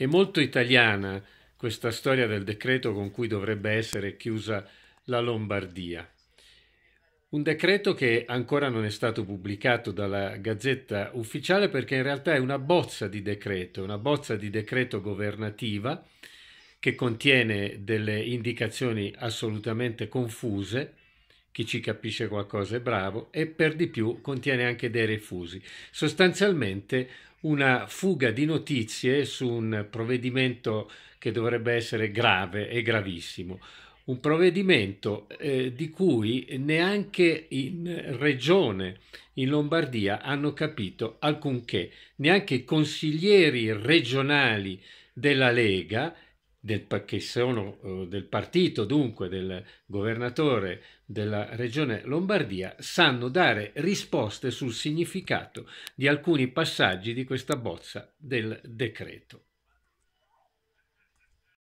È molto italiana questa storia del decreto con cui dovrebbe essere chiusa la Lombardia. Un decreto che ancora non è stato pubblicato dalla Gazzetta Ufficiale perché in realtà è una bozza di decreto, una bozza di decreto governativa che contiene delle indicazioni assolutamente confuse, chi ci capisce qualcosa è bravo, e per di più contiene anche dei refusi. Sostanzialmente una fuga di notizie su un provvedimento che dovrebbe essere grave e gravissimo. Un provvedimento eh, di cui neanche in regione, in Lombardia, hanno capito alcunché. Neanche i consiglieri regionali della Lega del, che sono eh, del partito, dunque del governatore della regione Lombardia, sanno dare risposte sul significato di alcuni passaggi di questa bozza del decreto.